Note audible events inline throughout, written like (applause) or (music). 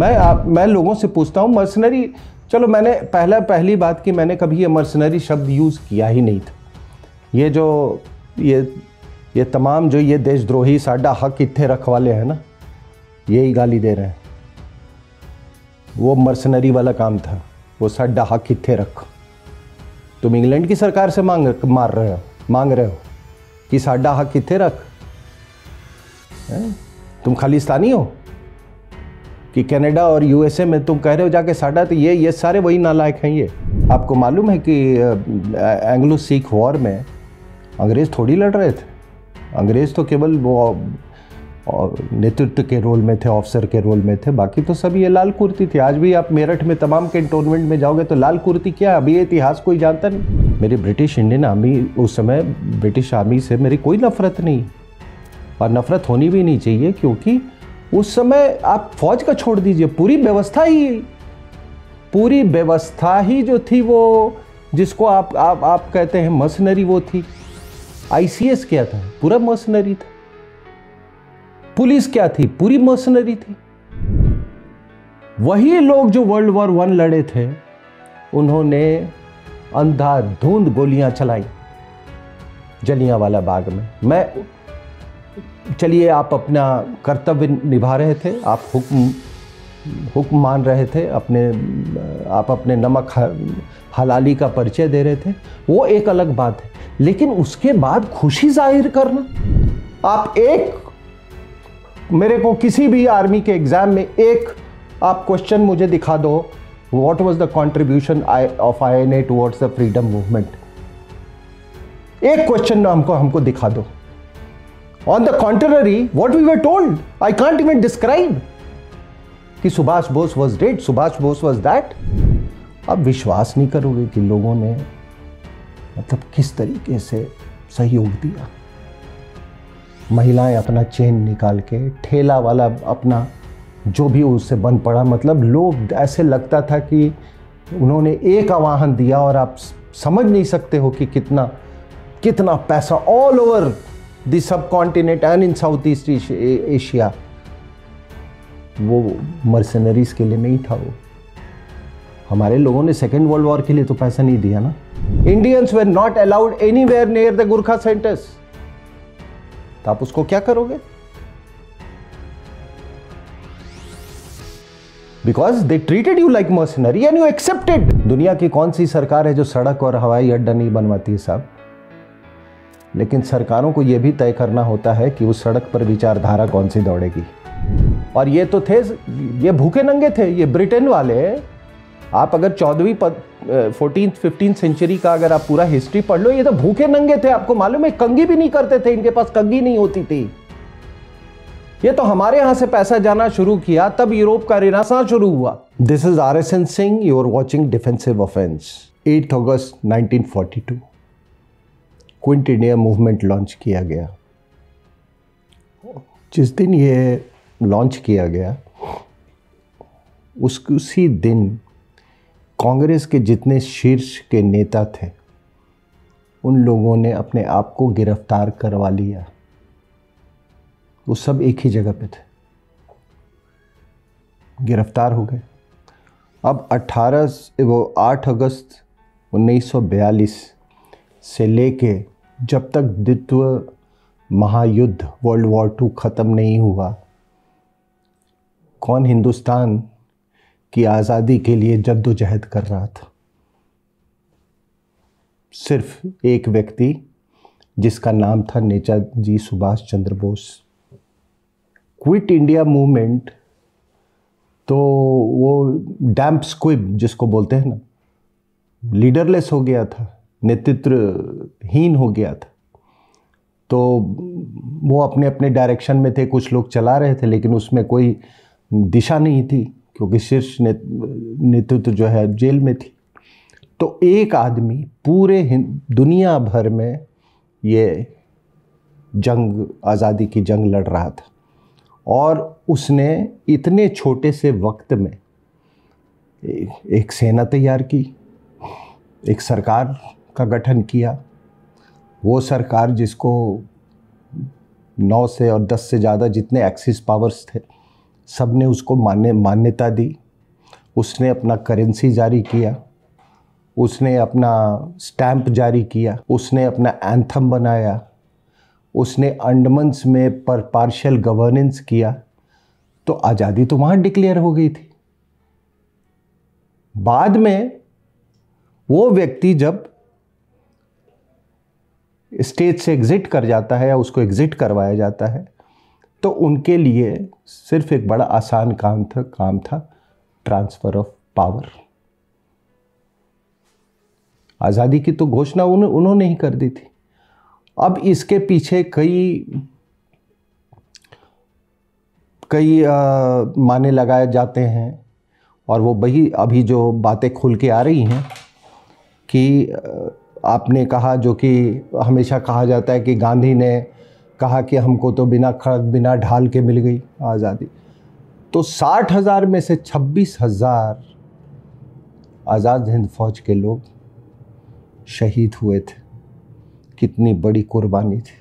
मैं आप मैं लोगों से पूछता हूँ मर्सनरी चलो मैंने पहला पहली बात की मैंने कभी ये मर्सनरी शब्द यूज़ किया ही नहीं था ये जो ये ये तमाम जो ये देशद्रोही साडा हक इतने रख वाले हैं ना यही गाली दे रहे हैं वो मर्सनरी वाला काम था वो साडा हक इतने रख तुम इंग्लैंड की सरकार से मांग मार रहे हो मांग रहे हो कि साडा हक इतने रख है? तुम खालिस्तानी हो कि कनाडा और यूएसए में तुम कह रहे हो जाके साडा तो ये ये सारे वही नालायक हैं ये आपको मालूम है कि एंग्लो सिख वॉर में अंग्रेज़ थोड़ी लड़ रहे थे अंग्रेज़ तो केवल वो नेतृत्व के रोल में थे ऑफिसर के रोल में थे बाकी तो सब ये लाल कुर्ती थी आज भी आप मेरठ में तमाम कैंटोनमेंट में जाओगे तो लाल कुर्ती क्या अभी इतिहास कोई जानता नहीं मेरी ब्रिटिश इंडियन आर्मी उस समय ब्रिटिश आर्मी से मेरी कोई नफरत नहीं और नफरत होनी भी नहीं चाहिए क्योंकि उस समय आप फौज का छोड़ दीजिए पूरी व्यवस्था ही पूरी व्यवस्था ही जो थी वो जिसको आप आप आप कहते हैं मशीनरी वो थी आईसीएस क्या था पूरा मशीनरी था पुलिस क्या थी पूरी मशीनरी थी वही लोग जो वर्ल्ड वॉर वन लड़े थे उन्होंने अंधाधुंध गोलियां चलाई जलियांवाला बाग में मैं चलिए आप अपना कर्तव्य निभा रहे थे आप हुक्म हुक्म मान रहे थे अपने आप अपने नमक हलाली का परिचय दे रहे थे वो एक अलग बात है लेकिन उसके बाद खुशी जाहिर करना आप एक मेरे को किसी भी आर्मी के एग्ज़ाम में एक आप क्वेश्चन मुझे दिखा दो what was the contribution I of I N A towards the freedom movement एक क्वेश्चन हमको हमको दिखा दो on the contrary what we were told I can't even describe कि Subhash Bose was dead Subhash Bose was that अब विश्वास नहीं करोगे कि लोगों ने मतलब किस तरीके से सहयोग दिया महिलाएं अपना चेन निकाल के ठेला वाला अपना जो भी उससे बन पड़ा मतलब लोग ऐसे लगता था कि उन्होंने एक आवाहन दिया और आप समझ नहीं सकते हो कि कितना कितना पैसा all over the subcontinent and in Southeast Asia वो मर्सनरीज के लिए नहीं था वो हमारे लोगों ने सेकेंड वर्ल्ड वॉर के लिए तो पैसा नहीं दिया ना Indians were not allowed anywhere near the Gurkha centres तो आप उसको क्या करोगे because they treated you like mercenary and you accepted दुनिया की कौन सी सरकार है जो सड़क और हवाई अड्डा नहीं बनवाती है साहब लेकिन सरकारों को यह भी तय करना होता है कि उस सड़क पर विचारधारा कौन सी दौड़ेगी और ये तो थे ये भूखे नंगे थे ये ब्रिटेन वाले आप अगर चौदहवीं फोर्टीन फिफ्टीन सेंचुरी का अगर आप पूरा हिस्ट्री पढ़ लो ये तो भूखे नंगे थे आपको मालूम है कंगी भी नहीं करते थे इनके पास कंगी नहीं होती थी ये तो हमारे यहां से पैसा जाना शुरू किया तब यूरोप का रिनासा शुरू हुआ this is R S N Singh you are watching defensive offence 8 अगस्त to quit India movement launch किया गया जिस दिन ये लॉन्च किया गया उस उसी दिन कांग्रेस के जितने शीर्ष के नेता थे उन लोगों ने अपने आप को गिरफ्तार करवा लिया वो सब एक ही जगह पे थे गिरफ्तार हो गए अब 18 वो 8 अगस्त 1942 से लेके जब तक द्वितीय महायुद्ध वर्ल्ड वॉर टू ख़त्म नहीं हुआ कौन हिंदुस्तान की आज़ादी के लिए जद्दोजहद कर रहा था सिर्फ एक व्यक्ति जिसका नाम था Netaji Subhash Chandra Bose quit India movement तो वो डैम्प स्क्विब जिसको बोलते हैं ना लीडरलेस हो गया था नेतृत्वहीन हो गया था तो वो अपने अपने डायरेक्शन में थे कुछ लोग चला रहे थे लेकिन उसमें कोई दिशा नहीं थी क्योंकि शीर्ष नेतृत्व जो है जेल में थी तो एक आदमी पूरे दुनिया भर में ये जंग आज़ादी की जंग लड़ रहा था और उसने इतने छोटे से वक्त में एक सेना तैयार की एक सरकार का गठन किया वो सरकार जिसको नौ से और दस से ज़्यादा जितने एक्सिस पावर्स थे सब ने उसको मान्य मान्यता दी उसने अपना करेंसी जारी किया उसने अपना स्टैम्प जारी किया उसने अपना एंथम बनाया उसने अंडमंस में पर पार्शल गवर्नेंस किया तो आज़ादी तो वहाँ डिक्लेयर हो गई थी बाद में वो व्यक्ति जब स्टेज से एग्ज़िट कर जाता है या उसको एग्ज़िट करवाया जाता है तो उनके लिए सिर्फ एक बड़ा आसान काम था काम था ट्रांसफ़र ऑफ पावर आज़ादी की तो घोषणा उन, उन्होंने ही कर दी थी अब इसके पीछे कई कई आ, माने लगाए जाते हैं और वो वही अभी जो बातें खुल के आ रही हैं कि आ, आपने कहा जो कि हमेशा कहा जाता है कि गांधी ने कहा कि हमको तो बिना खड़क बिना ढाल के मिल गई आज़ादी तो साठ हज़ार में से छब्बीस हज़ार आज़ाद हिंद फौज के लोग शहीद हुए थे कितनी बड़ी कुर्बानी थी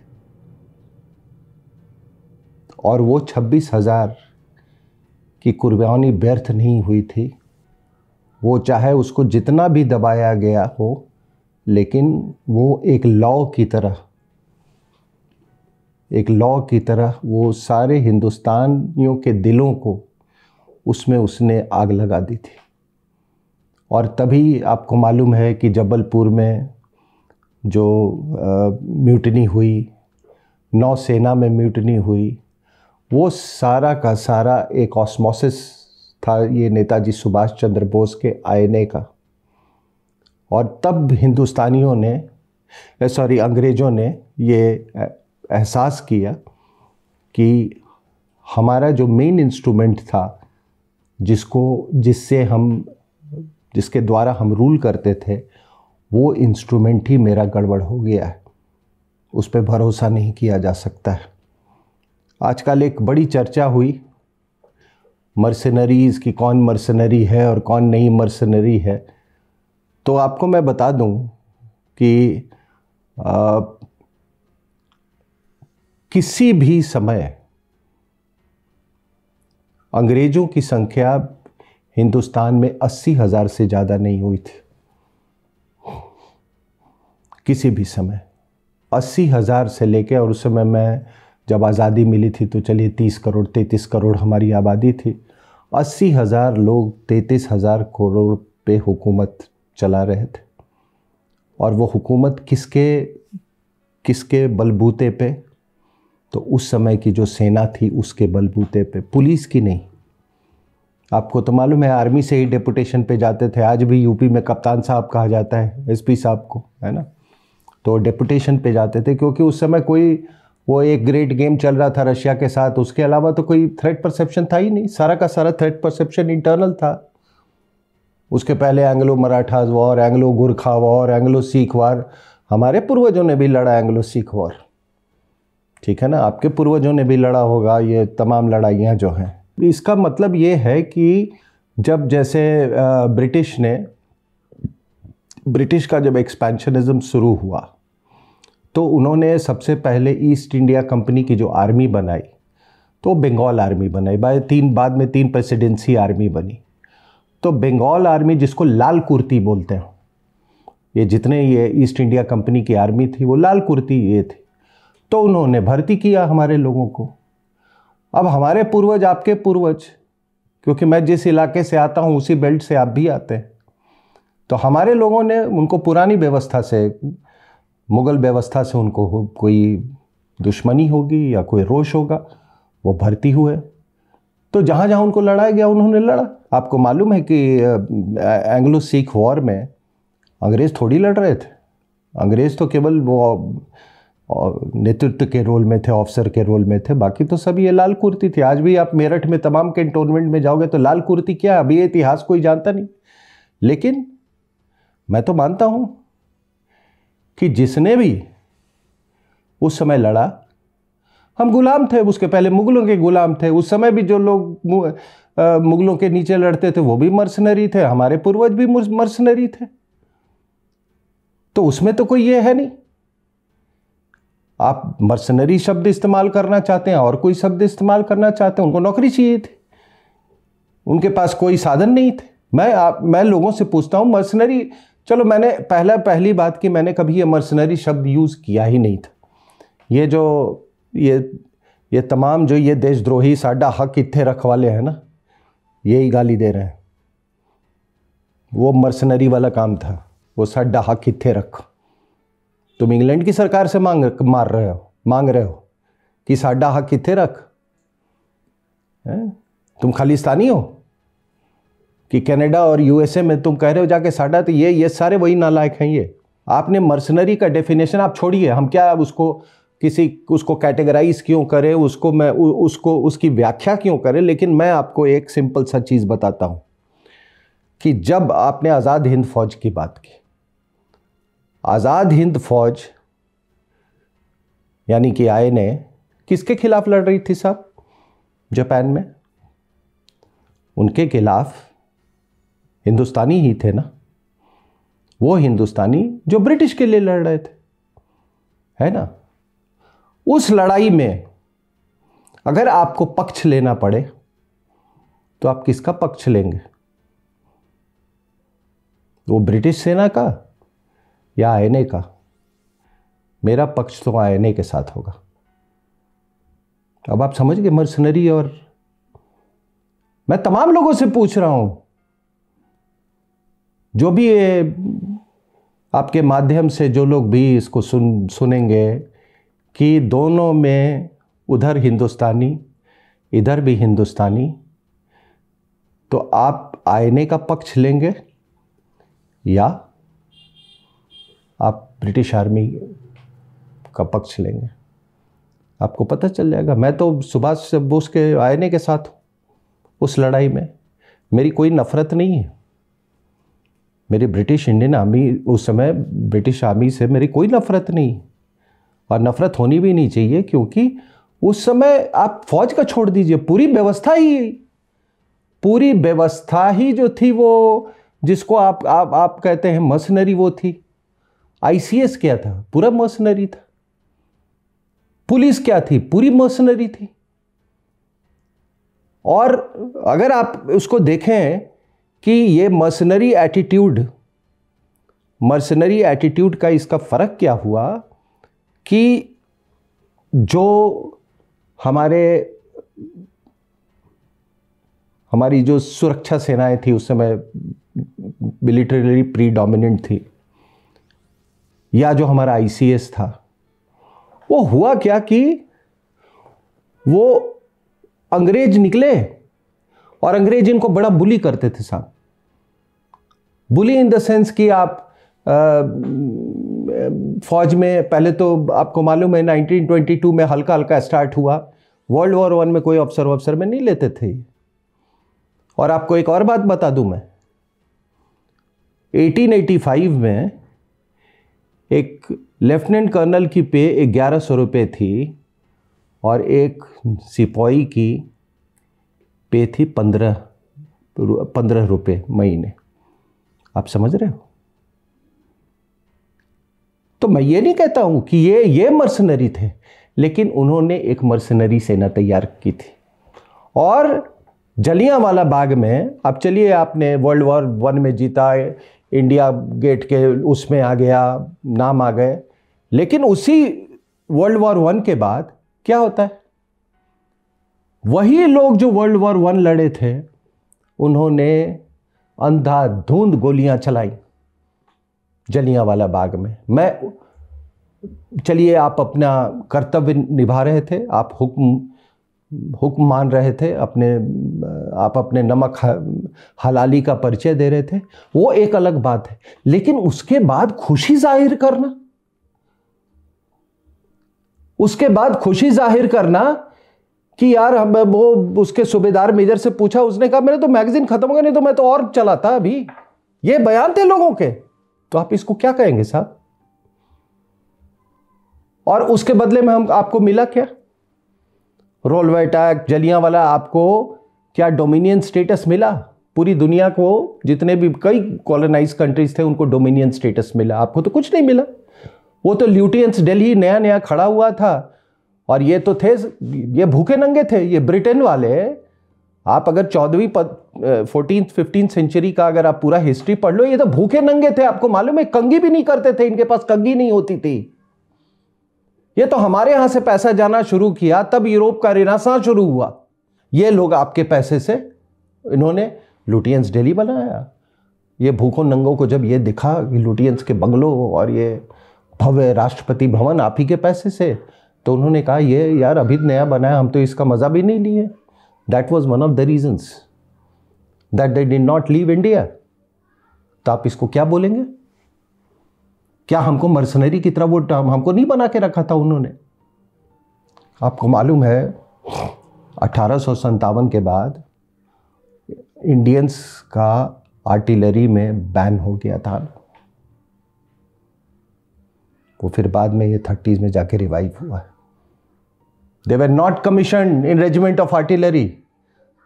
और वो छब्बीस हज़ार की कुर्बानी व्यर्थ नहीं हुई थी वो चाहे उसको जितना भी दबाया गया हो लेकिन वो एक लॉ की तरह एक लॉ की तरह वो सारे हिंदुस्तानियों के दिलों को उसमें उसने आग लगा दी थी और तभी आपको मालूम है कि जबलपुर में जो म्यूटनी हुई नौसेना में म्यूटनी हुई वो सारा का सारा एक ऑस्मोसिस था ये नेताजी सुभाष चंद्र बोस के आईने का और तब हिंदुस्तानियों ने सॉरी अंग्रेज़ों ने ये एहसास किया कि हमारा जो मेन इंस्ट्रूमेंट था जिसको जिससे हम जिसके द्वारा हम रूल करते थे वो इंस्ट्रूमेंट ही मेरा गड़बड़ हो गया है उस पर भरोसा नहीं किया जा सकता है आजकल एक बड़ी चर्चा हुई मर्सनरीज़ की कौन मर्सनरी है और कौन नई मर्सनरी है तो आपको मैं बता दूं कि आ, किसी भी समय अंग्रेज़ों की संख्या हिंदुस्तान में अस्सी हज़ार से ज़्यादा नहीं हुई थी किसी भी समय अस्सी हज़ार से लेकर और उस समय मैं जब आज़ादी मिली थी तो चलिए तीस करोड़ तैतीस करोड़ हमारी आबादी थी अस्सी हज़ार लोग तैतीस हज़ार करोड़ पे हुकूमत चला रहे थे और वो हुकूमत किसके किसके बलबूते पे तो उस समय की जो सेना थी उसके बलबूते पे पुलिस की नहीं आपको तो मालूम है आर्मी से ही डेपुटेशन पे जाते थे आज भी यूपी में कप्तान साहब कहा जाता है एसपी साहब को है ना तो डेपुटेशन पे जाते थे क्योंकि उस समय कोई वो एक ग्रेट गेम चल रहा था रशिया के साथ उसके अलावा तो कोई थ्रेट परसेप्शन था ही नहीं सारा का सारा थ्रेट परसेप्शन इंटरनल था उसके पहले Anglo Marathas war Anglo Gurkha war Anglo Sikh war हमारे पूर्वजों ने भी लड़ा एंग्लो सिख वॉर ठीक है ना आपके पूर्वजों ने भी लड़ा होगा ये तमाम लड़ाइयाँ जो हैं इसका मतलब ये है कि जब जैसे ब्रिटिश ने ब्रिटिश का जब एक्सपेंशनिज़म शुरू हुआ तो उन्होंने सबसे पहले ईस्ट इंडिया कंपनी की जो आर्मी बनाई तो बंगाल आर्मी बनाई बाद तीन बाद में तीन प्रेसिडेंसी आर्मी बनी तो बंगाल आर्मी जिसको लाल कुर्ती बोलते हैं ये जितने ये ईस्ट इंडिया कंपनी की आर्मी थी वो लाल कुर्ती ये थी तो उन्होंने भर्ती किया हमारे लोगों को अब हमारे पूर्वज आपके पूर्वज क्योंकि मैं जिस इलाके से आता हूँ उसी बेल्ट से आप भी आते हैं तो हमारे लोगों ने उनको पुरानी व्यवस्था से मुग़ल व्यवस्था से उनको कोई दुश्मनी होगी या कोई रोष होगा वो भर्ती हुए तो जहाँ जहाँ उनको लड़ाया गया उन्होंने लड़ा आपको मालूम है कि एंग्लो सिख वॉर में अंग्रेज़ थोड़ी लड़ रहे थे अंग्रेज़ तो केवल वो नेतृत्व के रोल में थे ऑफिसर के रोल में थे बाकी तो सब ये लाल कुर्ती थी आज भी आप मेरठ में तमाम कैंटोनमेंट में जाओगे तो लाल कुर्ती क्या है अभी इतिहास कोई जानता नहीं लेकिन मैं तो मानता हूँ कि जिसने भी उस समय लड़ा हम गुलाम थे उसके पहले मुगलों के गुलाम थे उस समय भी जो लोग मुगलों के नीचे लड़ते थे वो भी मर्सनरी थे हमारे पूर्वज भी मर्सनरी थे तो उसमें तो कोई ये है नहीं आप मर्सनरी शब्द इस्तेमाल करना चाहते हैं और कोई शब्द इस्तेमाल करना चाहते हैं उनको नौकरी चाहिए थी उनके पास कोई साधन नहीं थे मैं आप मैं लोगों से पूछता हूं मर्सनरी चलो मैंने पहला पहली बात की मैंने कभी ये मर्सनरी शब्द यूज़ किया ही नहीं था ये जो ये ये तमाम जो ये देशद्रोही साडा हक इतने रख वाले हैं ना यही गाली दे रहे हैं वो मर्सनरी वाला काम था वो साडा हक इतने रख तुम इंग्लैंड की सरकार से मांग मार रहे हो मांग रहे हो कि साडा हक इतने रख है? तुम खालिस्तानी हो कि कनाडा और यूएसए में तुम कह रहे हो जाके साडा तो ये ये सारे वही नालायक हैं ये आपने मर्सनरी का डेफिनेशन आप छोड़िए हम क्या उसको किसी उसको कैटेगराइज क्यों करें उसको मैं उ, उसको उसकी व्याख्या क्यों करें लेकिन मैं आपको एक सिंपल सा चीज़ बताता हूँ कि जब आपने आज़ाद हिंद फौज की बात की आज़ाद हिंद फौज यानी कि आए ने किसके खिलाफ लड़ रही थी साहब जापान में उनके खिलाफ हिंदुस्तानी ही थे ना वो हिंदुस्तानी जो ब्रिटिश के लिए लड़ रहे थे है ना उस लड़ाई में अगर आपको पक्ष लेना पड़े तो आप किसका पक्ष लेंगे वो ब्रिटिश सेना का या आईने का मेरा पक्ष तो आईने के साथ होगा अब आप समझ गए मर्सनरी और मैं तमाम लोगों से पूछ रहा हूं जो भी आपके माध्यम से जो लोग भी इसको सुन सुनेंगे कि दोनों में उधर हिंदुस्तानी इधर भी हिंदुस्तानी तो आप आईने का पक्ष लेंगे या आप ब्रिटिश आर्मी का पक्ष लेंगे आपको पता चल जाएगा मैं तो सुभाष बोस के आईने के साथ हूँ उस लड़ाई में मेरी कोई नफ़रत नहीं है मेरी ब्रिटिश इंडियन आर्मी उस समय ब्रिटिश आर्मी से मेरी कोई नफ़रत नहीं है और नफ़रत होनी भी नहीं चाहिए क्योंकि उस समय आप फौज का छोड़ दीजिए पूरी व्यवस्था ही पूरी व्यवस्था ही जो थी वो जिसको आप आप आप कहते हैं मसनरी वो थी आईसीएस क्या था पूरा मसनरी था पुलिस क्या थी पूरी मसनरी थी और अगर आप उसको देखें कि ये मसनरी एटीट्यूड मर्सनरी एटीट्यूड का इसका फ़र्क क्या हुआ कि जो हमारे हमारी जो सुरक्षा सेनाएं थी उस समय मिलिटरीली प्री डोमिनेंट थी या जो हमारा आईसीएस था वो हुआ क्या कि वो अंग्रेज निकले और अंग्रेज इनको बड़ा बुली करते थे साहब बुली इन द सेंस कि आप फ़ौज में पहले तो आपको मालूम है 1922 में हल्का हल्का स्टार्ट हुआ वर्ल्ड वॉर वन में कोई अफसर वफसर में नहीं लेते थे और आपको एक और बात बता दूं मैं 1885 में एक लेफ्टिनेंट कर्नल की पे ग्यारह सौ रुपये थी और एक सिपाही की पे थी पंद्रह पंद्रह रुपये महीने आप समझ रहे हो तो मैं ये नहीं कहता हूँ कि ये ये मर्सनरी थे लेकिन उन्होंने एक मर्सनरी सेना तैयार की थी और जलियाँ वाला बाग में अब चलिए आपने वर्ल्ड वॉर वन में जीता इंडिया गेट के उसमें आ गया नाम आ गए लेकिन उसी वर्ल्ड वॉर वन के बाद क्या होता है वही लोग जो वर्ल्ड वॉर वन लड़े थे उन्होंने अंधाधुंध गोलियां चलाई जलिया वाला बाग में मैं चलिए आप अपना कर्तव्य निभा रहे थे आप हुक्म हुक्म मान रहे थे अपने आप अपने नमक हलाली का परिचय दे रहे थे वो एक अलग बात है लेकिन उसके बाद खुशी जाहिर करना उसके बाद खुशी जाहिर करना कि यार हम वो उसके सूबेदार मेजर से पूछा उसने कहा मेरे तो मैगजीन खत्म हो गया नहीं तो मैं तो और चला था अभी ये बयान थे लोगों के तो आप इसको क्या कहेंगे साहब और उसके बदले में हम आपको मिला क्या रोलवेट एक्ट जलिया वाला आपको क्या डोमिनियन स्टेटस मिला पूरी दुनिया को जितने भी कई कॉलोनाइज कंट्रीज थे उनको डोमिनियन स्टेटस मिला आपको तो कुछ नहीं मिला वो तो ल्यूटियंस दिल्ली नया नया खड़ा हुआ था और ये तो थे ये भूखे नंगे थे ये ब्रिटेन वाले आप अगर चौदहवीं पद फोर्टीन फिफ्टीन सेंचुरी का अगर आप पूरा हिस्ट्री पढ़ लो ये तो भूखे नंगे थे आपको मालूम है कंगी भी नहीं करते थे इनके पास कंगी नहीं होती थी ये तो हमारे यहां से पैसा जाना शुरू किया तब यूरोप का रिनासा शुरू हुआ ये लोग आपके पैसे से इन्होंने लुटियंस डेली बनाया ये भूखों नंगों को जब ये दिखा कि लुटियंस के बंगलों और ये भव्य राष्ट्रपति भवन आप ही के पैसे से तो उन्होंने कहा ये यार अभी नया बनाया हम तो इसका मज़ा भी नहीं लिए that was one of the reasons that they did not leave India तो आप इसको क्या बोलेंगे क्या हमको मर्सनरी की तरह वो टर्म हमको नहीं बना के रखा था उन्होंने आपको मालूम है अठारह के बाद इंडियंस का आर्टिलरी में बैन हो गया था वो फिर बाद में ये थर्टीज़ में जाके रिवाइव हुआ है they were not commission in regiment of artillery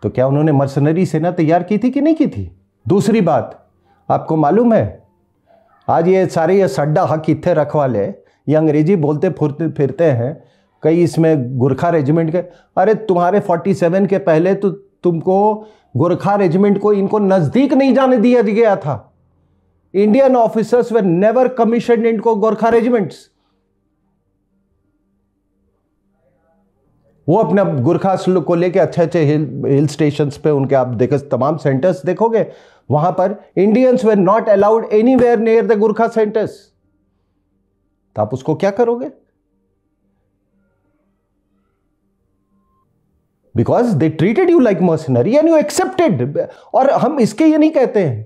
तो क्या उन्होंने मर्सनरी सेना तैयार की थी कि नहीं की थी दूसरी बात आपको मालूम है आज ये सारे ये सड्डा हक इतने ले ये अंग्रेजी बोलते फुरते फिरते हैं कई इसमें गुरखा रेजिमेंट के अरे तुम्हारे 47 के पहले तो तुमको गुरखा रेजिमेंट को इनको नज़दीक नहीं जाने दिया गया था Indian officers were never commission इनको गोरखा रेजिमेंट्स वो अपने गुरखा को लेके अच्छे अच्छे हिल हिल स्टेशन पे उनके आप देखो तमाम सेंटर्स देखोगे वहां पर Indians were not allowed anywhere near the Gurkha centres तो आप उसको क्या करोगे because they treated you like mercenary and you accepted और हम इसके ये नहीं कहते हैं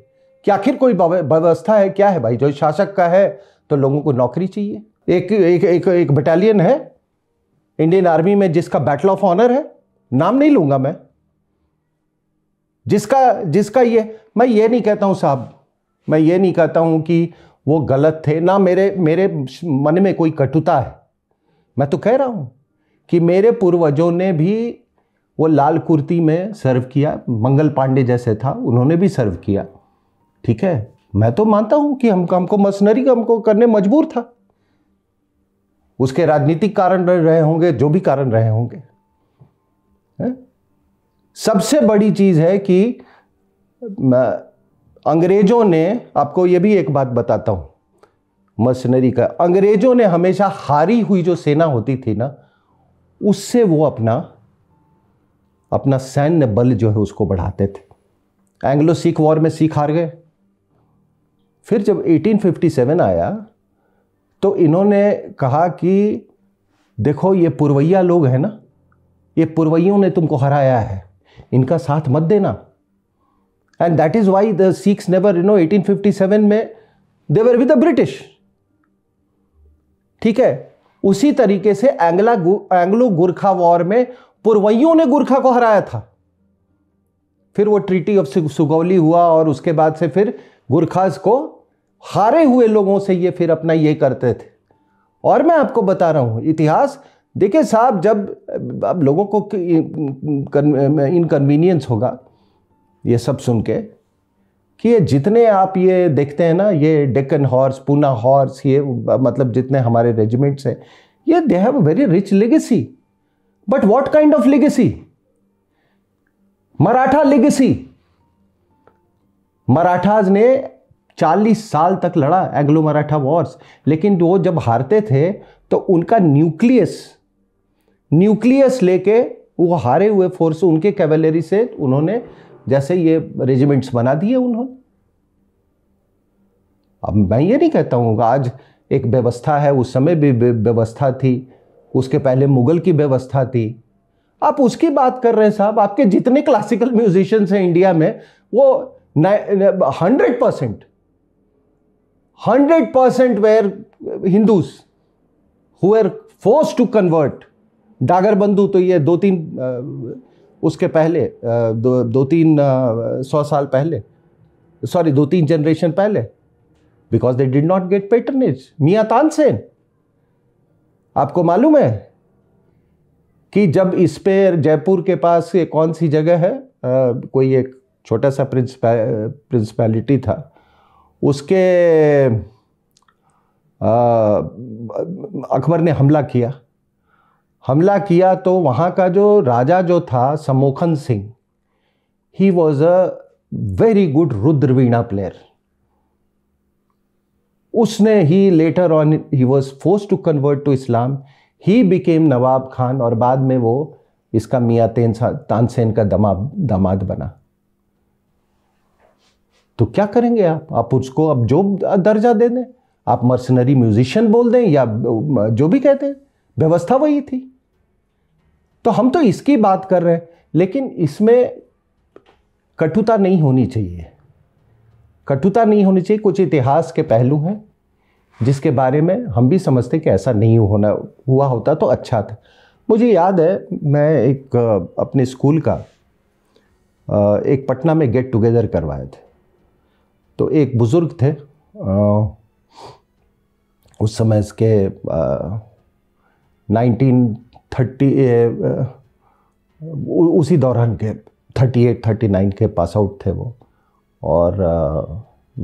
कि आखिर कोई व्यवस्था है क्या है भाई जो शासक का है तो लोगों को नौकरी चाहिए एक एक एक, एक बटालियन है इंडियन आर्मी में जिसका बैटल ऑफ ऑनर है नाम नहीं लूंगा मैं जिसका जिसका ये मैं ये नहीं कहता हूं साहब मैं ये नहीं कहता हूं कि वो गलत थे ना मेरे मेरे मन में कोई कटुता है मैं तो कह रहा हूं कि मेरे पूर्वजों ने भी वो लाल कुर्ती में सर्व किया मंगल पांडे जैसे था उन्होंने भी सर्व किया ठीक है मैं तो मानता हूं कि हम हमको मसनरी हमको करने मजबूर था उसके राजनीतिक कारण रहे होंगे जो भी कारण रहे होंगे सबसे बड़ी चीज़ है कि अंग्रेजों ने आपको यह भी एक बात बताता हूं मशनरी का अंग्रेजों ने हमेशा हारी हुई जो सेना होती थी ना उससे वो अपना अपना सैन्य बल जो है उसको बढ़ाते थे एंग्लो सिख वॉर में सिख हार गए फिर जब 1857 आया तो इन्होंने कहा कि देखो ये पुरवैया लोग हैं ना ये पुरवैयों ने तुमको हराया है इनका साथ मत देना and that is why the Sikhs never you know 1857 में देवर विद द ब्रिटिश ठीक है उसी तरीके से एंग्ला एंग्लो गुरखा वॉर में पुरवैयों ने गुरखा को हराया था फिर वो ट्रीटी ऑफ सुगौली हुआ और उसके बाद से फिर गुरखाज को हारे हुए लोगों से ये फिर अपना ये करते थे और मैं आपको बता रहा हूँ इतिहास देखिए साहब जब अब लोगों को इनकन्वीनियंस होगा ये सब सुन के कि ये जितने आप ये देखते हैं ना ये डेक्कन हॉर्स पूना हॉर्स ये मतलब जितने हमारे रेजिमेंट्स हैं ये they have a very rich legacy but what kind of legacy Maratha legacy Marathas ने चालीस साल तक लड़ा एंग्लो मराठा वॉर्स लेकिन वो जब हारते थे तो उनका न्यूक्लियस न्यूक्लियस लेके वो हारे हुए फोर्स उनके कैवेलरी से उन्होंने जैसे ये रेजिमेंट्स बना दिए उन्होंने अब मैं ये नहीं कहता हूँ आज एक व्यवस्था है उस समय भी व्यवस्था थी उसके पहले मुगल की व्यवस्था थी आप उसकी बात कर रहे हैं साहब आपके जितने क्लासिकल म्यूजिशियंस हैं इंडिया में वो hundred percent hundred percent where who were force to convert Dagar Bandhu तो ये दो तीन उसके पहले दो, दो तीन सौ साल पहले सॉरी दो तीन जनरेशन पहले because they did not get patronage Mian Tansen आपको मालूम है कि जब इस पर जयपुर के पास ये कौन सी जगह है आ, कोई एक छोटा सा प्रिंसिपैलिटी था उसके अकबर ने हमला किया हमला किया तो वहाँ का जो राजा जो था Samokhan Singh he was a very good rudraveena player उसने he later on he was force to convert to Islam he became Nawab Khan और बाद में वो इसका मियाँ तेन तानसेन का दमा दामाद बना तो क्या करेंगे आप आप उसको अब जो दर्जा दे दें आप मर्सनरी म्यूजिशियन बोल दें या जो भी कहते हैं व्यवस्था वही थी तो हम तो इसकी बात कर रहे हैं लेकिन इसमें कटुता नहीं होनी चाहिए कटुता नहीं होनी चाहिए कुछ इतिहास के पहलू हैं जिसके बारे में हम भी समझते कि ऐसा नहीं होना हुआ होता तो अच्छा था मुझे याद है मैं एक अपने स्कूल का एक पटना में गेट टुगेदर करवाए थे तो एक बुज़ुर्ग थे उस समय इसके नाइनटीन थर्टी उसी दौरान के थर्टी एट थर्टी नाइन के पास आउट थे वो और आ,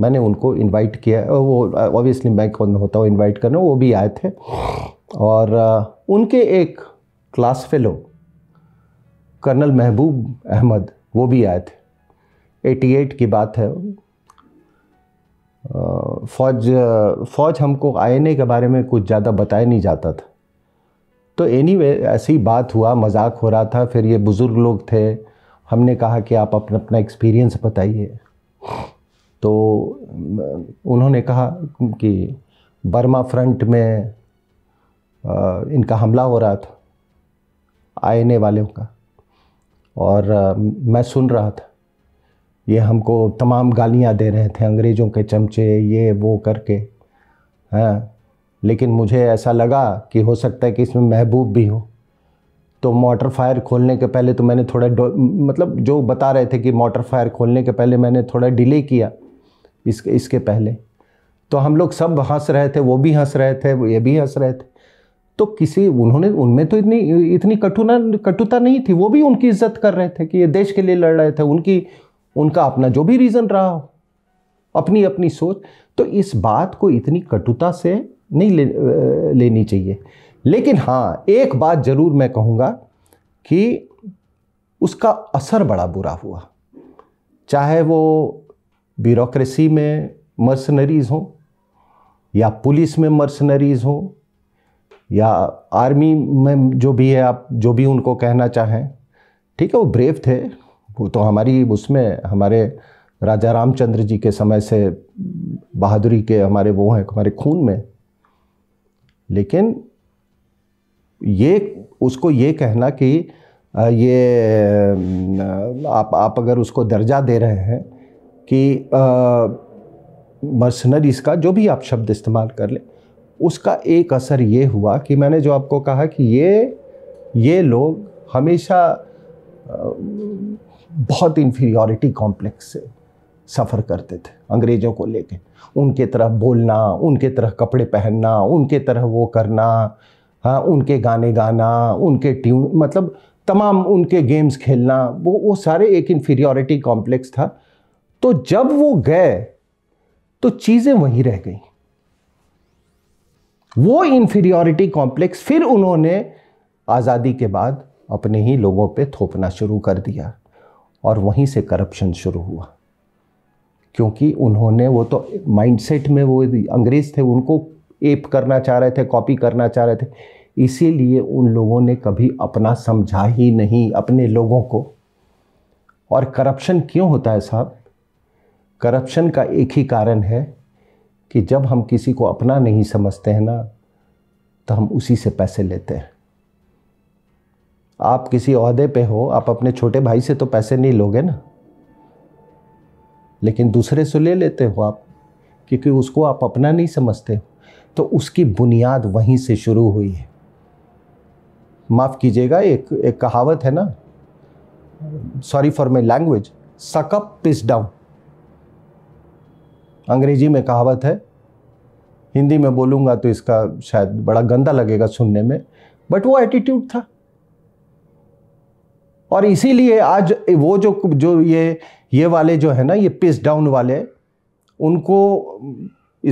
मैंने उनको इनवाइट किया वो ऑब्वियसली मैं कौन होता हूँ इनवाइट करने वो भी आए थे और आ, उनके एक क्लास फेलो कर्नल महबूब अहमद वो भी आए थे 88 की बात है फौज फौज हमको आई के बारे में कुछ ज़्यादा बताया नहीं जाता था तो एनी anyway, ऐसी बात हुआ मजाक हो रहा था फिर ये बुज़ुर्ग लोग थे हमने कहा कि आप अपना अपना एक्सपीरियंस बताइए तो उन्होंने कहा कि बर्मा फ्रंट में इनका हमला हो रहा था आईएनए वालों का और मैं सुन रहा था ये हमको तमाम गालियाँ दे रहे थे अंग्रेज़ों के चमचे ये वो करके हैं हाँ। लेकिन मुझे ऐसा लगा कि हो सकता है कि इसमें महबूब भी हो तो मोटर फायर खोलने के पहले तो मैंने थोड़ा मतलब जो बता रहे थे कि मोटर फायर खोलने के पहले मैंने थोड़ा डिले किया इसके इसके पहले तो हम लोग सब हंस रहे थे वो भी हंस रहे थे ये भी हंस रहे थे तो किसी उन्होंने उनमें तो इतनी इतनी कटुना कटुता नहीं थी वो भी उनकी इज्जत कर रहे थे कि ये देश के लिए लड़ रहे थे उनकी उनका अपना जो भी रीज़न रहा हो अपनी अपनी सोच तो इस बात को इतनी कटुता से नहीं ले, लेनी चाहिए लेकिन हाँ एक बात ज़रूर मैं कहूँगा कि उसका असर बड़ा बुरा हुआ चाहे वो ब्यूरोक्रेसी में मर्सनरीज़ हों या पुलिस में मर्सनरीज़ हों या आर्मी में जो भी है आप जो भी उनको कहना चाहें ठीक है वो ब्रेव थे वो तो हमारी उसमें हमारे राजा रामचंद्र जी के समय से बहादुरी के हमारे वो हैं हमारे खून में लेकिन ये उसको ये कहना कि ये आप आप अगर उसको दर्जा दे रहे हैं कि मर्सनरीज का जो भी आप शब्द इस्तेमाल कर लें उसका एक असर ये हुआ कि मैंने जो आपको कहा कि ये ये लोग हमेशा बहुत इन्फीरियोरिटी कॉम्प्लेक्स से सफ़र करते थे अंग्रेज़ों को लेके उनके तरह बोलना उनके तरह कपड़े पहनना उनके तरह वो करना हाँ उनके गाने गाना उनके ट्यून मतलब तमाम उनके गेम्स खेलना वो वो सारे एक इन्फीरियोरिटी कॉम्प्लेक्स था तो जब वो गए तो चीज़ें वहीं रह गई वो इन्फीरियोरिटी कॉम्प्लेक्स फिर उन्होंने आज़ादी के बाद अपने ही लोगों पे थोपना शुरू कर दिया और वहीं से करप्शन शुरू हुआ क्योंकि उन्होंने वो तो माइंडसेट में वो अंग्रेज़ थे उनको एप करना चाह रहे थे कॉपी करना चाह रहे थे इसीलिए उन लोगों ने कभी अपना समझा ही नहीं अपने लोगों को और करप्शन क्यों होता है साहब करप्शन का एक ही कारण है कि जब हम किसी को अपना नहीं समझते हैं ना तो हम उसी से पैसे लेते हैं आप किसी अहदे पे हो आप अपने छोटे भाई से तो पैसे नहीं लोगे ना लेकिन दूसरे से ले लेते हो आप क्योंकि उसको आप अपना नहीं समझते तो उसकी बुनियाद वहीं से शुरू हुई है माफ़ कीजिएगा एक एक कहावत है ना sorry for my language suck up piss down अंग्रेजी में कहावत है हिंदी में बोलूँगा तो इसका शायद बड़ा गंदा लगेगा सुनने में बट वो एटीट्यूड था और इसीलिए आज वो जो जो ये ये वाले जो है ना ये पिस डाउन वाले उनको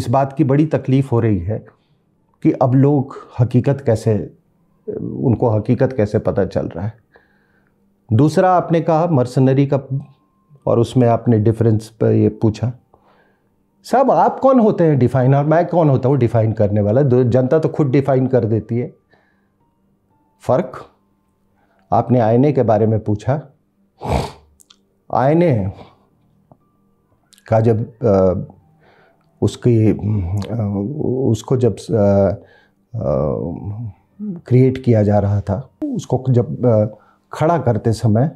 इस बात की बड़ी तकलीफ़ हो रही है कि अब लोग हकीकत कैसे उनको हकीकत कैसे पता चल रहा है दूसरा आपने कहा मर्सनरी का और उसमें आपने डिफरेंस पर ये पूछा साहब आप कौन होते हैं डिफाइन और मैं कौन होता हूँ डिफाइन करने वाला जनता तो खुद डिफाइन कर देती है फ़र्क आपने आयने के बारे में पूछा आयने का जब आ, उसकी उसको जब क्रिएट किया जा रहा था उसको जब आ, खड़ा करते समय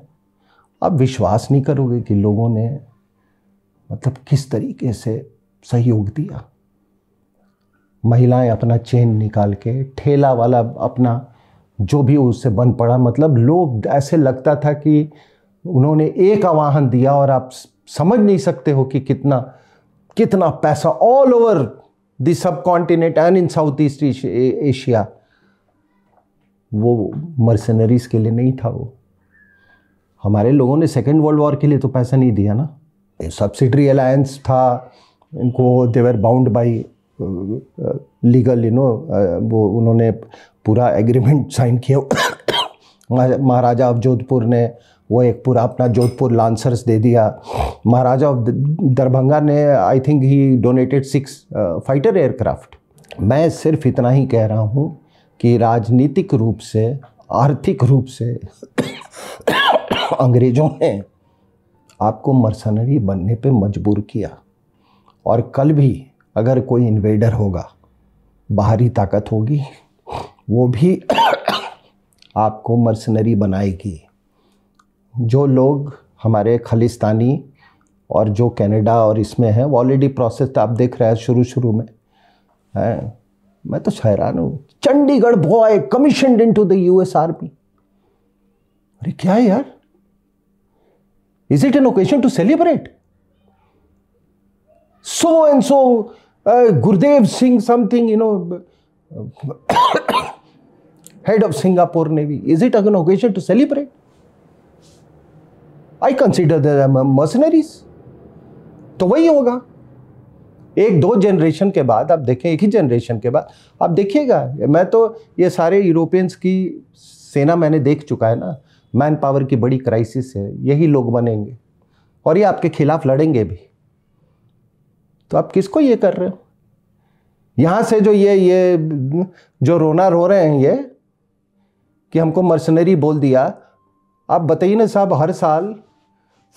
आप विश्वास नहीं करोगे कि लोगों ने मतलब किस तरीके से सहयोग दिया महिलाएं अपना चेन निकाल के ठेला वाला अपना जो भी उससे बन पड़ा मतलब लोग ऐसे लगता था कि उन्होंने एक आवाहन दिया और आप समझ नहीं सकते हो कि कितना कितना पैसा all over the subcontinent and in Southeast Asia वो मर्सनरीज के लिए नहीं था वो हमारे लोगों ने सेकेंड वर्ल्ड वॉर के लिए तो पैसा नहीं दिया ना सब्सिडरी अलायंस था इनको they were bound by legal you know वो उन्होंने पूरा एग्रीमेंट साइन किया महाराजा ऑफ जोधपुर ने वो एक पूरा अपना जोधपुर लांसर्स दे दिया महाराजा ऑफ दरभंगा ने I think he donated six fighter aircraft मैं सिर्फ इतना ही कह रहा हूँ कि राजनीतिक रूप से आर्थिक रूप से अंग्रेज़ों ने आपको मर्सनरी बनने पे मजबूर किया और कल भी अगर कोई इन्वेडर होगा बाहरी ताकत होगी वो भी आपको मर्सनरी बनाएगी जो लोग हमारे खालिस्तानी और जो कनाडा और इसमें है वो ऑलरेडी प्रोसेस आप देख रहे हैं शुरू शुरू में है मैं तो हैरान हूँ Chandigarh boy commission into the U S army अरे क्या है यार is it an occasion to celebrate so and so Gurudev Singh something you know head of Singapore navy is it it occasion to celebrate I consider the mercenaries तो वही होगा एक दो generation के बाद आप देखें एक ही जनरेशन के बाद आप देखिएगा मैं तो ये सारे यूरोपियंस की सेना मैंने देख चुका है ना मैन पावर की बड़ी क्राइसिस है यही लोग बनेंगे और ये आपके खिलाफ लड़ेंगे भी तो आप किसको ये कर रहे हो यहां से जो ये ये जो रोना रो रहे हैं ये कि हमको मर्सनरी बोल दिया आप बताइए ना साहब हर साल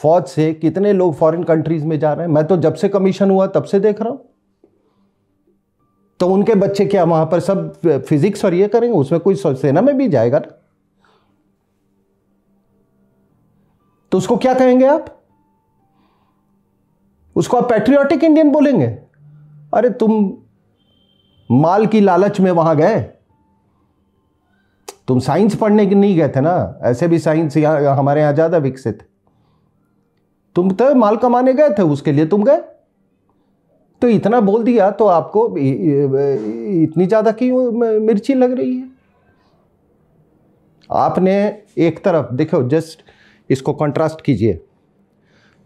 फौज से कितने लोग फॉरेन कंट्रीज में जा रहे हैं मैं तो जब से कमीशन हुआ तब से देख रहा हूं तो उनके बच्चे क्या वहां पर सब फिजिक्स और ये करेंगे उसमें कोई सेना में भी जाएगा ना तो उसको क्या कहेंगे आप उसको आप पैट्रियाटिक इंडियन बोलेंगे अरे तुम माल की लालच में वहां गए तुम साइंस पढ़ने के नहीं गए थे ना ऐसे भी साइंस यहां हमारे यहां ज़्यादा विकसित तुम तो माल कमाने गए थे उसके लिए तुम गए तो इतना बोल दिया तो आपको इतनी ज़्यादा क्यों मिर्ची लग रही है आपने एक तरफ देखो जस्ट इसको कंट्रास्ट कीजिए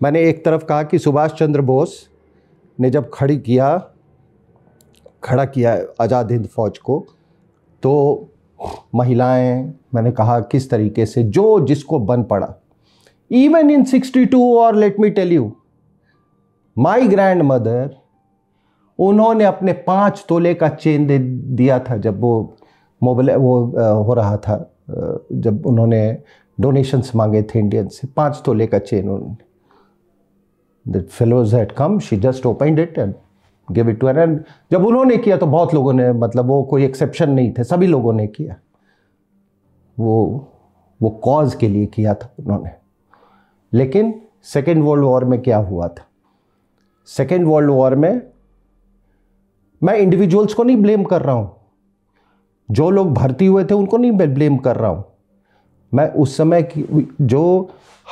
मैंने एक तरफ कहा कि सुभाष चंद्र बोस ने जब खड़ी किया खड़ा किया आज़ाद हिंद फौज को तो महिलाएं मैंने कहा किस तरीके से जो जिसको बन पड़ा इवन इन 62 और let me tell you my grandmother उन्होंने अपने पाँच तोले का चेन दे दिया था जब वो मोबाइल वो हो रहा था जब उन्होंने डोनेशंस मांगे थे इंडियन से पाँच तोले का चेन उन्होंने the fellows had come she just open it and give it to and जब उन्होंने किया तो बहुत लोगों ने मतलब वो कोई एक्सेप्शन नहीं थे सभी लोगों ने किया वो वो कॉज के लिए किया था उन्होंने लेकिन सेकेंड वर्ल्ड वॉर में क्या हुआ था सेकेंड वर्ल्ड वॉर में मैं इंडिविजुअल्स को नहीं ब्लेम कर रहा हूँ जो लोग भर्ती हुए थे उनको नहीं ब्लेम कर रहा हूँ मैं उस समय की जो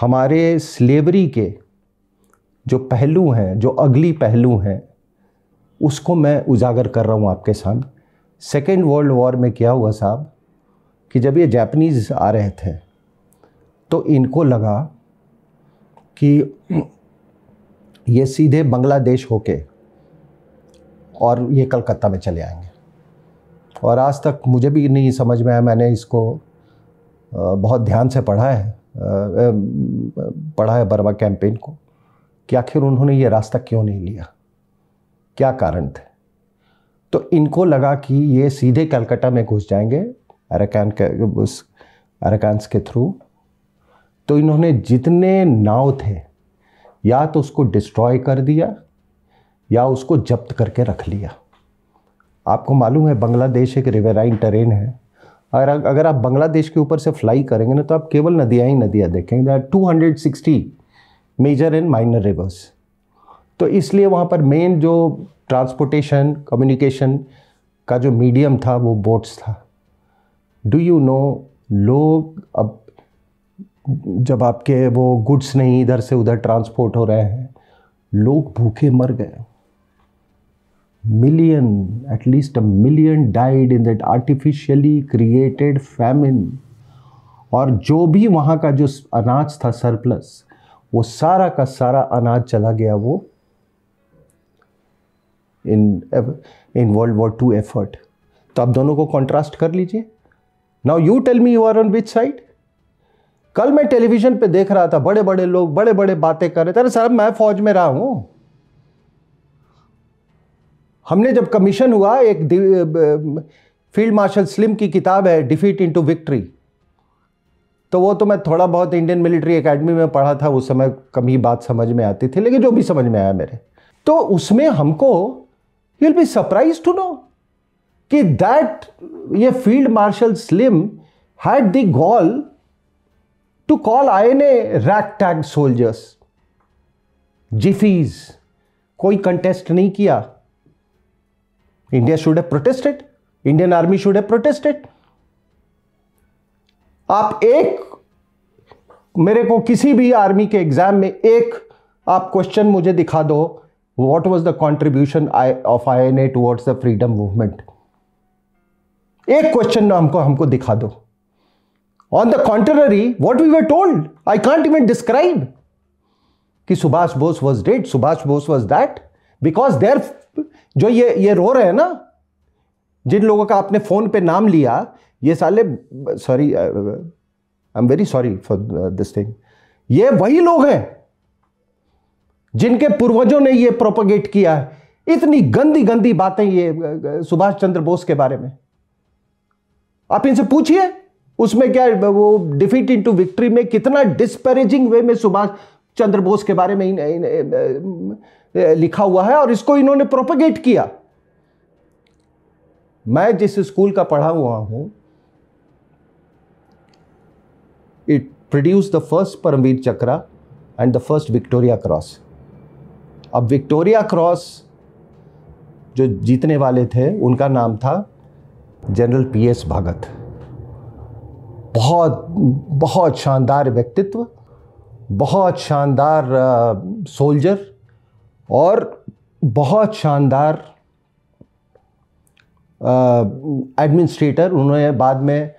हमारे स्लेवरी के जो पहलू हैं जो अगली पहलू हैं उसको मैं उजागर कर रहा हूँ आपके सामने सेकेंड वर्ल्ड वॉर में क्या हुआ साहब कि जब ये जापनीज़ आ रहे थे तो इनको लगा कि ये सीधे बांग्लादेश होके और ये कलकत्ता में चले आएंगे और आज तक मुझे भी नहीं समझ में आया मैंने इसको बहुत ध्यान से पढ़ा है पढ़ा है बर्मा कैंपेन को कि आखिर उन्होंने ये रास्ता क्यों नहीं लिया क्या कारण थे तो इनको लगा कि ये सीधे कलकत्ता में घुस जाएंगे अरकान के उस अरकान्स के थ्रू तो इन्होंने जितने नाव थे या तो उसको डिस्ट्रॉय कर दिया या उसको जब्त करके रख लिया आपको मालूम है बांग्लादेश एक रिवेराइन टेरेन है अगर अगर आप बांग्लादेश के ऊपर से फ्लाई करेंगे ना तो आप केवल नदियाँ ही नदियाँ देखेंगे two hundred sixty major and minor rivers तो इसलिए वहाँ पर मेन जो ट्रांसपोर्टेशन कम्युनिकेशन का जो मीडियम था वो बोट्स था डू यू नो लोग अब जब आपके वो गुड्स नहीं इधर से उधर ट्रांसपोर्ट हो रहे हैं लोग भूखे मर गए million at least a million died in that artificially created famine और जो भी वहाँ का जो अनाज था सरप्लस वो सारा का सारा अनाज चला गया वो in in world war two effort तो आप दोनों को कॉन्ट्रास्ट कर लीजिए now you tell me you are on which side कल मैं टेलीविजन पे देख रहा था बड़े बड़े लोग बड़े बड़े बातें कर रहे थे अरे सर मैं फौज में रहा हूं हमने जब कमीशन हुआ एक फील्ड मार्शल स्लिम की किताब है डिफीट इनटू विक्ट्री तो वो तो मैं थोड़ा बहुत इंडियन मिलिट्री एकेडमी में पढ़ा था उस समय कम ही बात समझ में आती थी लेकिन जो भी समझ में आया मेरे तो उसमें हमको you'll be surprise to know कि दैट ये field marshal Slim had the gall to call I N A ragtag soldiers जिफीज कोई कंटेस्ट नहीं किया India should have protested Indian army should have protested आप एक मेरे को किसी भी आर्मी के एग्ज़ाम में एक आप क्वेश्चन मुझे दिखा दो what was the contribution I of I N A towards the freedom movement एक क्वेश्चन हमको हमको दिखा दो on the contrary what we were told I can't even describe कि Subhash Bose was dead Subhash Bose was that because there जो ये ये रो रहे हैं ना जिन लोगों का आपने फ़ोन पे नाम लिया ये साले sorry I am very sorry for this thing ये वही लोग हैं जिनके पूर्वजों ने ये प्रोपोगेट किया है इतनी गंदी गंदी बातें ये uh, uh, सुभाष चंद्र बोस के बारे में आप इनसे पूछिए उसमें क्या वो डिफीट इन टू विक्ट्री में कितना डिस्परेजिंग वे में सुभाष चंद्र बोस के बारे में इन, इन, इन, uh, लिखा हुआ है और इसको इन्होंने प्रोपोगेट किया मैं जिस स्कूल का पढ़ा हुआ हूँ it produce the first Paramvir Chakra and the first Victoria Cross अब विक्टोरिया क्रॉस जो जीतने वाले थे उनका नाम था जनरल पी एस भगत बहुत बहुत शानदार व्यक्तित्व बहुत शानदार सोल्जर और बहुत शानदार एडमिनिस्ट्रेटर उन्होंने बाद में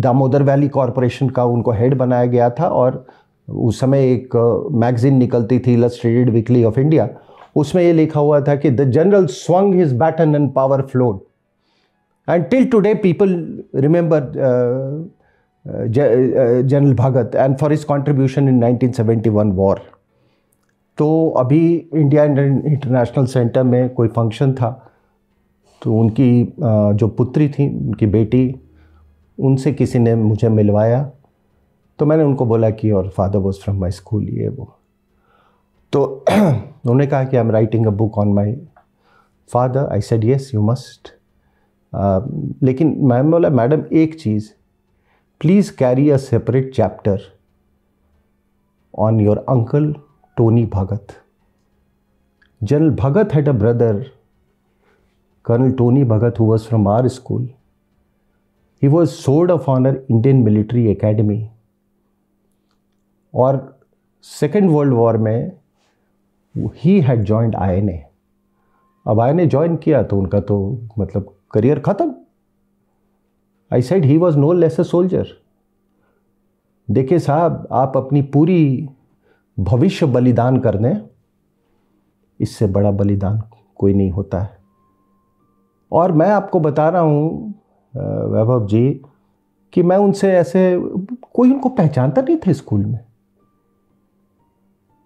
दामोदर वैली कॉरपोरेशन का उनको हेड बनाया गया था और उस समय एक मैगजीन निकलती थी इलस्ट्रेटेड वीकली ऑफ इंडिया उसमें ये लिखा हुआ था कि the general swung his baton and power flowed and till today people remember general Bhagat and for his contribution in 1971 war तो अभी इंडिया इंटरनेशनल सेंटर में कोई फंक्शन था तो उनकी जो पुत्री थी उनकी बेटी उनसे किसी ने मुझे मिलवाया तो मैंने उनको बोला कि और father was from my school ये वो तो (clears throat) उन्होंने कहा कि I am writing a book on my father I said yes you must लेकिन मैम बोला मैडम एक चीज़ please carry a separate chapter on your uncle Tony Bhagat general Bhagat had a brother Colonel Tony Bhagat, who was from our school, he was Sword of Honor Indian Military Academy. और second world war में ही had joined I N A अब आई ने join किया तो उनका तो मतलब करियर ख़त्म I said he was no less a soldier देखिए साहब आप अपनी पूरी भविष्य बलिदान कर दें इससे बड़ा बलिदान कोई नहीं होता है और मैं आपको बता रहा हूँ वैभव जी कि मैं उनसे ऐसे कोई उनको पहचानता नहीं था स्कूल में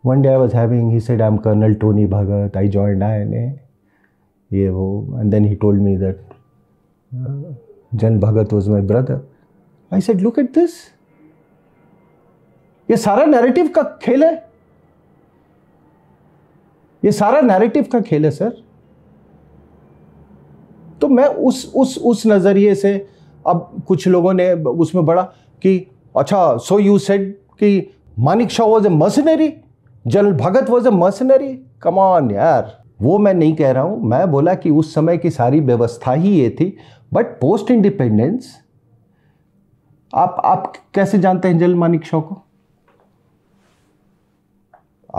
one day I was having he said I am colonel Tony Bhagat I joined I N A ये वो and then he told me that John Bhagat was my brother I said look at this ये सारा narrative का खेल है ये सारा narrative का खेल है सर तो मैं उस उस उस नज़रिए से अब कुछ लोगों ने उसमें बढ़ा कि अच्छा सो यू सेड कि Manek Shaw was a mercenary general Bhagat was a mercenary कमान यार वो मैं नहीं कह रहा हूँ मैं बोला कि उस समय की सारी व्यवस्था ही ये थी बट पोस्ट इंडिपेंडेंस आप आप कैसे जानते हैं जनरल मानिक शाह को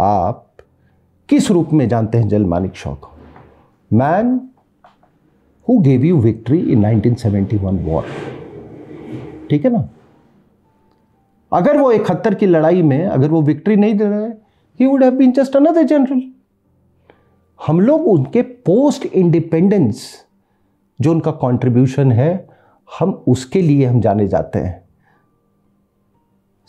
आप किस रूप में जानते हैं जनरल मानिक शाह को man you victory in nineteen seventy 1971 war ठीक है ना अगर वो इकहत्तर की लड़ाई में अगर वो विक्ट्री नहीं दे रहे he would have been just another general हम लोग उनके पोस्ट इंडिपेंडेंस जो उनका कंट्रीब्यूशन है हम उसके लिए हम जाने जाते हैं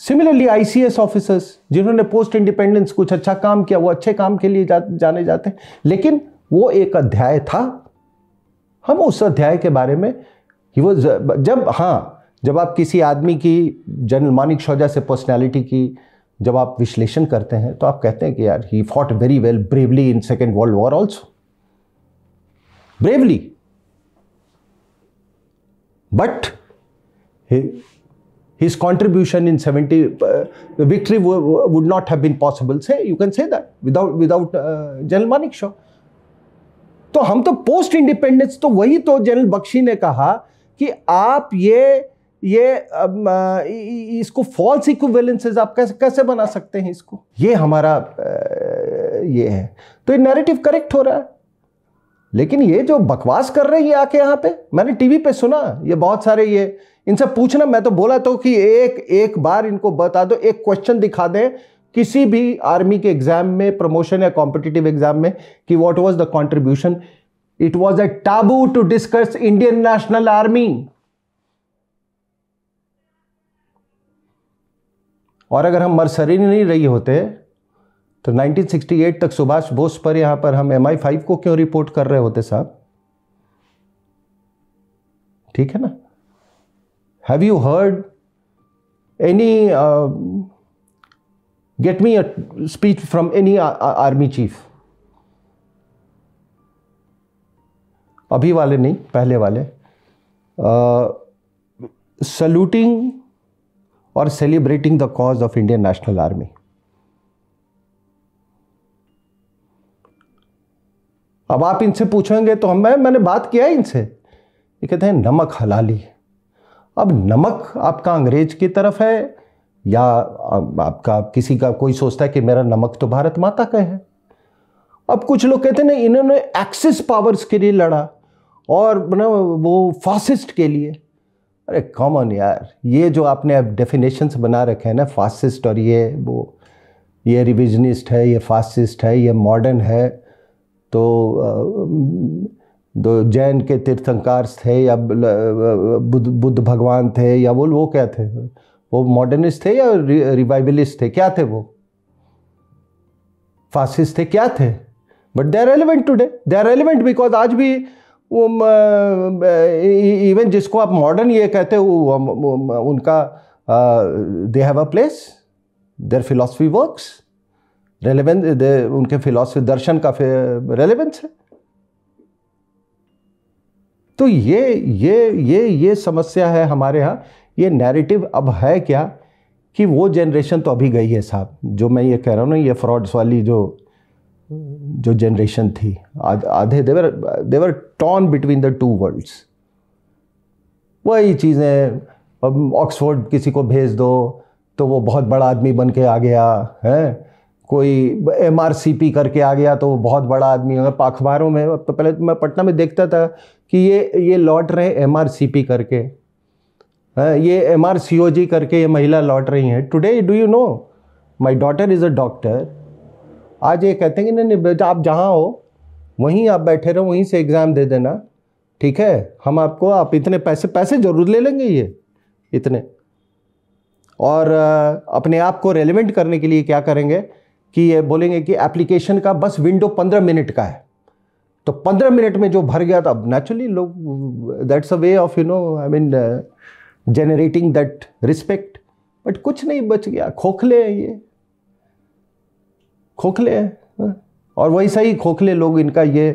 सिमिलरली आईसीएस ऑफिसर्स जिन्होंने पोस्ट इंडिपेंडेंस कुछ अच्छा काम किया वो अच्छे काम के लिए जा, जाने जाते हैं लेकिन वो एक अध्याय था हम उस अध्याय के बारे में ही वो जब हाँ जब आप किसी आदमी की जनरल मानिक शौजा से पर्सनैलिटी की जब आप विश्लेषण करते हैं तो आप कहते हैं कि यार he fought very well bravely in second world war also bravely but his contribution in seventy victory would not have been possible say you can say that without without general Manek general तो हम तो post independence तो वही तो general Bakshi ने कहा कि आप ये ये इसको फॉल्स इक्विवेलेंसेस आप कैसे कैसे बना सकते हैं इसको ये हमारा ये है तो ये नैरेटिव करेक्ट हो रहा है लेकिन ये जो बकवास कर रहे हैं ये आके यहाँ पे मैंने टीवी पे सुना ये बहुत सारे ये इनसे पूछना मैं तो बोला तो कि एक एक बार इनको बता दो एक क्वेश्चन दिखा दें किसी भी आर्मी के एग्जाम में प्रमोशन या कॉम्पिटिटिव एग्जाम में कि what was the contribution it was a taboo to discuss Indian National Army और अगर हम मर्सरी नहीं रही होते तो 1968 तक सुभाष बोस पर यहां पर हम एम आई फाइव को क्यों रिपोर्ट कर रहे होते साहब ठीक है ना have you heard any get me a speech from any army chief अभी वाले नहीं पहले वाले सल्यूटिंग और celebrating the cause of Indian National Army अब आप इनसे पूछेंगे तो हम मैंने बात किया है इनसे ये कहते हैं नमक हलाली अब नमक आपका अंग्रेज की तरफ है या आपका किसी का कोई सोचता है कि मेरा नमक तो भारत माता का है अब कुछ लोग कहते हैं ना इन्होंने एक्सिस पावर्स के लिए लड़ा और ना वो फासिस्ट के लिए अरे कॉमन यार ये जो आपने अब डेफिनेशन बना रखे हैं ना फासिस्ट और ये वो ये रिविजनिस्ट है ये फासिस्ट है ये मॉडर्न है तो दो जैन के तीर्थंकार थे या बुद्ध बुद्ध भगवान थे या वो वो क्या थे वो मॉडर्निस्ट थे या रिवाइवलिस्ट थे क्या थे वो फासिस्ट थे क्या थे but they are relevant today they are relevant because आज भी वो इवन e, जिसको आप मॉडर्न ये कहते हो उनका they have a place their philosophy works relevance उनके फिलोसफी दर्शन का रेलिवेंस है तो ये ये ये ये समस्या है हमारे यहाँ ये नैरेटिव अब है क्या कि वो जनरेशन तो अभी गई है साहब जो मैं ये कह रहा हूँ ना ये फ्रॉड्स वाली जो जो जनरेशन थी आधे they were they were torn between the two worlds वही चीज़ें अब ऑक्सफोर्ड किसी को भेज दो तो वो बहुत बड़ा आदमी बन के आ गया है कोई एम आर सी पी करके आ गया तो वो बहुत बड़ा आदमी होगा अखबारों में अब तो पहले तो मैं पटना में देखता था कि ये ये लौट रहे एम आर सी पी करके हाँ, ये एम आर सी ओ जी करके ये महिला लौट रही हैं today do you know my daughter is a doctor आज ये कहते हैं कि नहीं बेटा आप जहाँ हो वहीं आप बैठे रहो वहीं से एग्ज़ाम दे देना ठीक है हम आपको आप इतने पैसे पैसे ज़रूर ले लेंगे ये इतने और अपने आप को रेलिवेंट करने के लिए क्या करेंगे कि ये बोलेंगे कि एप्लीकेशन का बस विंडो पंद्रह मिनट का है तो पंद्रह मिनट में जो भर गया तो अब नेचुरली लोग that's a way of you know I mean generating that respect but कुछ नहीं बच गया खोखले हैं ये खोखले हैं हाँ। और वही सही खोखले लोग इनका ये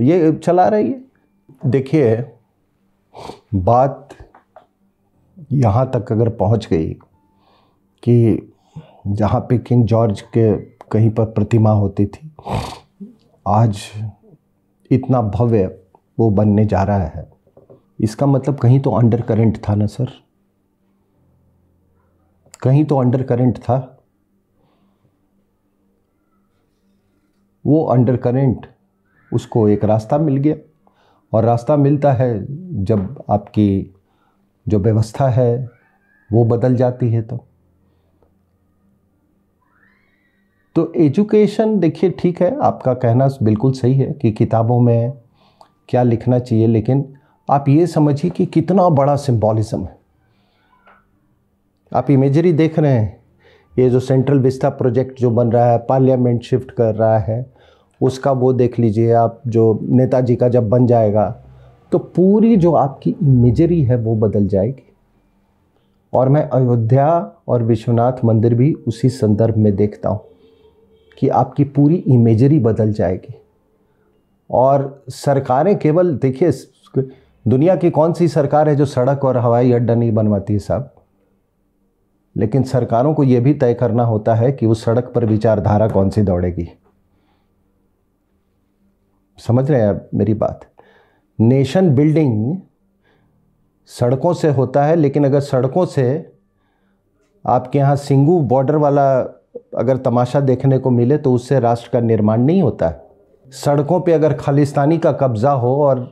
ये चला रही है देखिए बात यहाँ तक अगर पहुँच गई कि जहाँ पे किंग जॉर्ज के कहीं पर प्रतिमा होती थी आज इतना भव्य वो बनने जा रहा है इसका मतलब कहीं तो अंडर करेंट था ना सर कहीं तो अंडर करेंट था वो अंडर करेंट उसको एक रास्ता मिल गया और रास्ता मिलता है जब आपकी जो व्यवस्था है वो बदल जाती है तो तो एजुकेशन देखिए ठीक है आपका कहना बिल्कुल सही है कि किताबों में क्या लिखना चाहिए लेकिन आप ये समझिए कि कितना बड़ा सिंबॉलिज्म है आप इमेजरी देख रहे हैं ये जो सेंट्रल विस्ता प्रोजेक्ट जो बन रहा है पार्लियामेंट शिफ्ट कर रहा है उसका वो देख लीजिए आप जो नेताजी का जब बन जाएगा तो पूरी जो आपकी इमेजरी है वो बदल जाएगी और मैं अयोध्या और विश्वनाथ मंदिर भी उसी संदर्भ में देखता हूँ कि आपकी पूरी इमेजरी बदल जाएगी और सरकारें केवल देखिए दुनिया की कौन सी सरकार है जो सड़क और हवाई अड्डा नहीं बनवाती है साहब लेकिन सरकारों को यह भी तय करना होता है कि उस सड़क पर विचारधारा कौन सी दौड़ेगी समझ रहे हैं आप मेरी बात नेशन बिल्डिंग सड़कों से होता है लेकिन अगर सड़कों से आपके यहाँ सिंगू बॉर्डर वाला अगर तमाशा देखने को मिले तो उससे राष्ट्र का निर्माण नहीं होता सड़कों पे अगर खालिस्तानी का कब्ज़ा हो और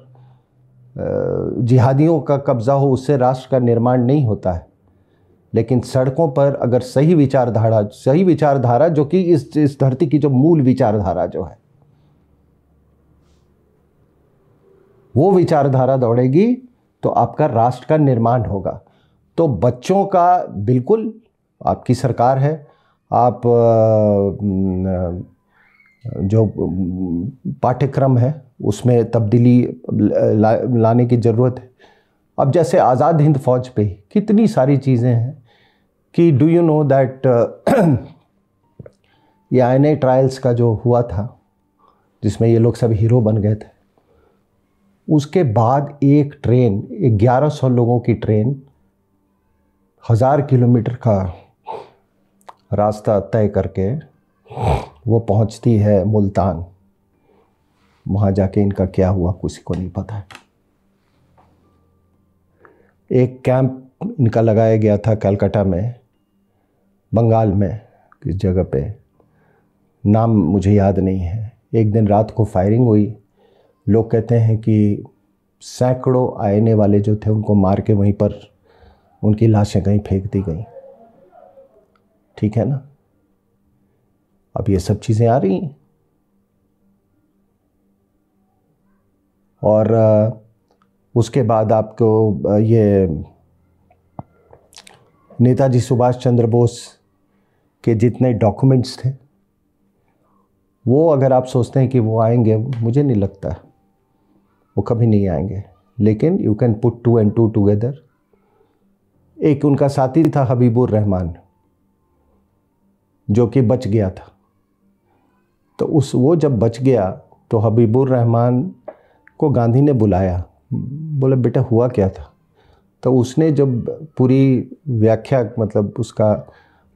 जिहादियों का कब्ज़ा हो उससे राष्ट्र का निर्माण नहीं होता है लेकिन सड़कों पर अगर सही विचारधारा सही विचारधारा जो कि इस इस धरती की जो मूल विचारधारा जो है वो विचारधारा दौड़ेगी तो आपका राष्ट्र का निर्माण होगा तो बच्चों का बिल्कुल आपकी सरकार है आप जो पाठ्यक्रम है उसमें तब्दीली ला, लाने की ज़रूरत है अब जैसे आज़ाद हिंद फौज पे कितनी सारी चीज़ें हैं कि डू यू नो दैट (clears throat) ये आई ट्रायल्स का जो हुआ था जिसमें ये लोग सब हीरो बन गए थे उसके बाद एक ट्रेन ग्यारह सौ लोगों की ट्रेन हज़ार किलोमीटर का रास्ता तय करके वो पहुंचती है मुल्तान वहां जाके इनका क्या हुआ किसी को नहीं पता है एक कैंप इनका लगाया गया था कलकत्ता में बंगाल में किस जगह पे नाम मुझे याद नहीं है एक दिन रात को फायरिंग हुई लोग कहते हैं कि सैकड़ों आईने वाले जो थे उनको मार के वहीं पर उनकी लाशें कहीं फेंक दी गई ठीक है ना अब ये सब चीज़ें आ रही हैं और उसके बाद आपको ये नेताजी सुभाष चंद्र बोस के जितने डॉक्यूमेंट्स थे वो अगर आप सोचते हैं कि वो आएंगे मुझे नहीं लगता वो कभी नहीं आएंगे लेकिन you can put two and two together एक उनका साथी था हबीबुर रहमान जो कि बच गया था तो उस वो जब बच गया तो हबीबुर रहमान को गांधी ने बुलाया बोला बेटा हुआ क्या था तो उसने जब पूरी व्याख्या मतलब उसका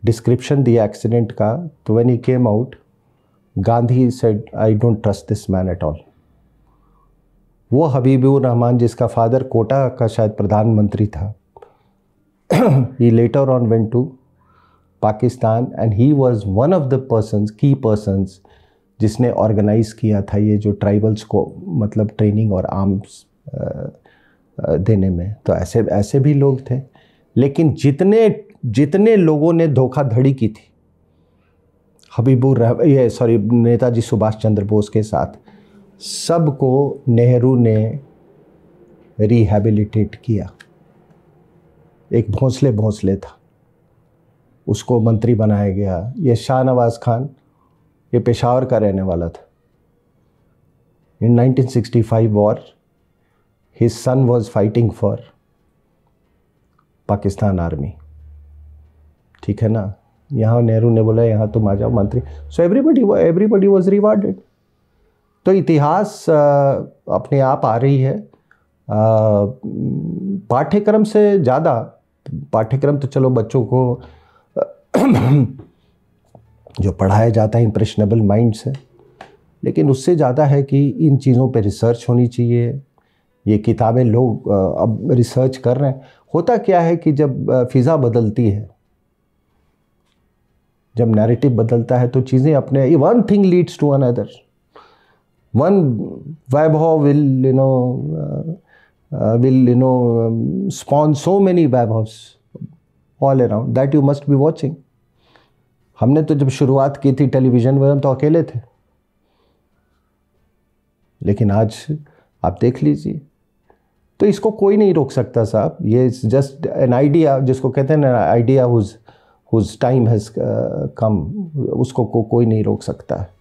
डिस्क्रिप्शन दिया एक्सीडेंट का तो when he came out Gandhi said I don't trust this man at all वो हबीबुर रहमान जिसका फादर कोटा का शायद प्रधानमंत्री था he later on went to Pakistan and he was one of the person की पर्सनस जिसने ऑर्गेनाइज़ किया था ये जो ट्राइबल्स को मतलब ट्रेनिंग और आर्म्स देने में तो ऐसे ऐसे भी लोग थे लेकिन जितने जितने लोगों ने धोखाधड़ी की थी हबीबुर ये सॉरी नेताजी सुभाष चंद्र बोस के साथ सबको नेहरू ने रिहेबिलिटेट किया एक भोंसले भोंसले था उसको मंत्री बनाया गया ये शाहनवाज खान ये पेशावर का रहने वाला था in 1965 war his son was fighting for Pakistan army ठीक है ना यहाँ नेहरू ने बोला यहाँ तुम आ जाओ मंत्री so everybody everybody was rewarded तो इतिहास अपने आप आ रही है पाठ्यक्रम से ज़्यादा पाठ्यक्रम तो चलो बच्चों को जो पढ़ाया जाता है इम्प्रेशनेबल माइंड से लेकिन उससे ज़्यादा है कि इन चीज़ों पे रिसर्च होनी चाहिए ये किताबें लोग अब रिसर्च कर रहे हैं होता क्या है कि जब फ़िज़ा बदलती है जब नैरेटिव बदलता है तो चीज़ें अपने one thing leads to another one Vaibhav will you know will you know spawn so many Vaibhavs all around that you must be हमने तो जब शुरुआत की थी टेलीविज़न में हम तो अकेले थे लेकिन आज आप देख लीजिए तो इसको कोई नहीं रोक सकता साहब ये जस्ट एन आइडिया जिसको कहते हैं ना idea whose whose time has come उसको को, कोई नहीं रोक सकता है